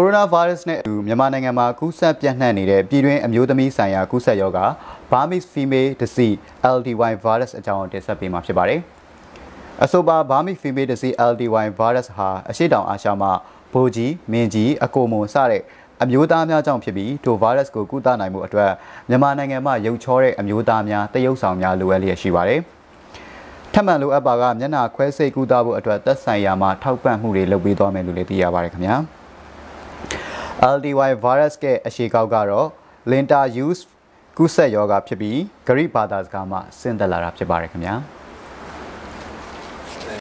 ကိုရိုနာဗိုင်းရပ်စ်နဲ့အတူမြန်မာနိုင်ငံမှာကူးစက်ပြန့်နှံ့နေတဲ့ပြည်တွင်းအမျိုးသမီးဆိုင်ရာကူးစက်ရောဂါ Burmese Female Disease LDY Virus အကြောင်းတင်ဆက်ပေးမှာဖြစ်ပါတယ်။အဆိုပါ Burmese Female Disease LDY Virus ဟာအရှိတောင်အာရှမှာဘိုကြီး၊မင်းကြီး၊အကိုမွန်စတဲ့အမျိုးသားများကြောင့်ဖြစ်ပြီးဒိုဗိုင်းရပ်စ်ကိုကုသနိုင်မှုအတွက်မြန်မာနိုင်ငံမှာရုပ်ချောတဲ့အမျိုးသားများတရုတ်ဆောင်များလိုအပ်လျက်ရှိပါတယ်။ထပ်မံလိုအပ်ပါကမျက်နှာခွဲစိတ်ကူးတာဖို့အတွက်သက်ဆိုင်ရာမှာထောက်ပံ့မှုတွေလုပ်ပေးသွားမယ်လို့လည်းသိရပါတယ်ခင်ဗျာ။ LDY virus ရဲ့အရှိကောက်ကတော့ linter use ကူးစက်ရောဂါဖြစ်ပြီးဂရိဘာသာစကားမှာဆင့်သက်လာတာဖြစ်ပါတယ်ခင်ဗျာ။